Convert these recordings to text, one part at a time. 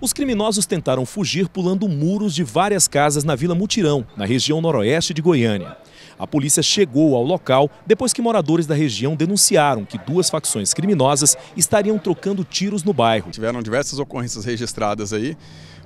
Os criminosos tentaram fugir pulando muros de várias casas na Vila Mutirão, na região noroeste de Goiânia. A polícia chegou ao local depois que moradores da região denunciaram que duas facções criminosas estariam trocando tiros no bairro. Tiveram diversas ocorrências registradas aí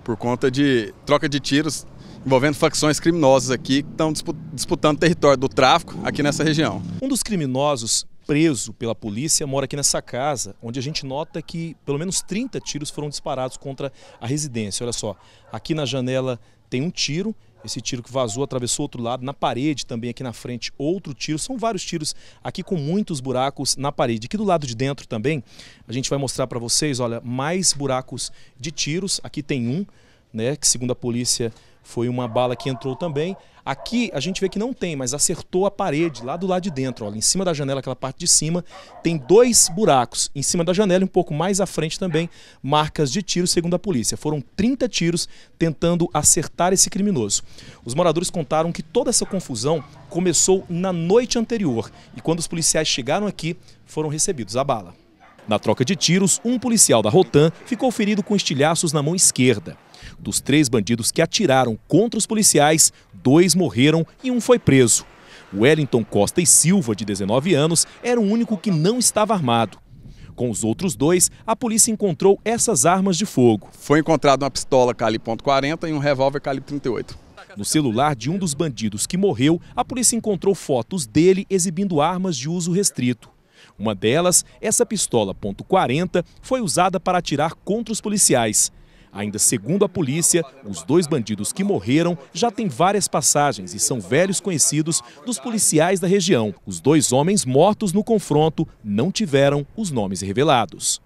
por conta de troca de tiros envolvendo facções criminosas aqui que estão disputando território do tráfico aqui nessa região. Um dos criminosos preso pela polícia mora aqui nessa casa, onde a gente nota que pelo menos 30 tiros foram disparados contra a residência. Olha só, aqui na janela tem um tiro, esse tiro que vazou atravessou outro lado, na parede também aqui na frente outro tiro. São vários tiros aqui com muitos buracos na parede. Aqui do lado de dentro também, a gente vai mostrar para vocês, olha, mais buracos de tiros. Aqui tem um, né, que segundo a polícia foi uma bala que entrou também. Aqui a gente vê que não tem, mas acertou a parede lá do lado de dentro. Olha, em cima da janela, aquela parte de cima, tem dois buracos. Em cima da janela, e um pouco mais à frente também, marcas de tiro, segundo a polícia. Foram 30 tiros tentando acertar esse criminoso. Os moradores contaram que toda essa confusão começou na noite anterior. E quando os policiais chegaram aqui, foram recebidos a bala. Na troca de tiros, um policial da Rotan ficou ferido com estilhaços na mão esquerda. Dos três bandidos que atiraram contra os policiais, dois morreram e um foi preso. Wellington Costa e Silva, de 19 anos, era o único que não estava armado. Com os outros dois, a polícia encontrou essas armas de fogo. Foi encontrada uma pistola calibre .40 e um revólver calibre 38. No celular de um dos bandidos que morreu, a polícia encontrou fotos dele exibindo armas de uso restrito. Uma delas, essa pistola .40, foi usada para atirar contra os policiais. Ainda segundo a polícia, os dois bandidos que morreram já têm várias passagens e são velhos conhecidos dos policiais da região. Os dois homens mortos no confronto não tiveram os nomes revelados.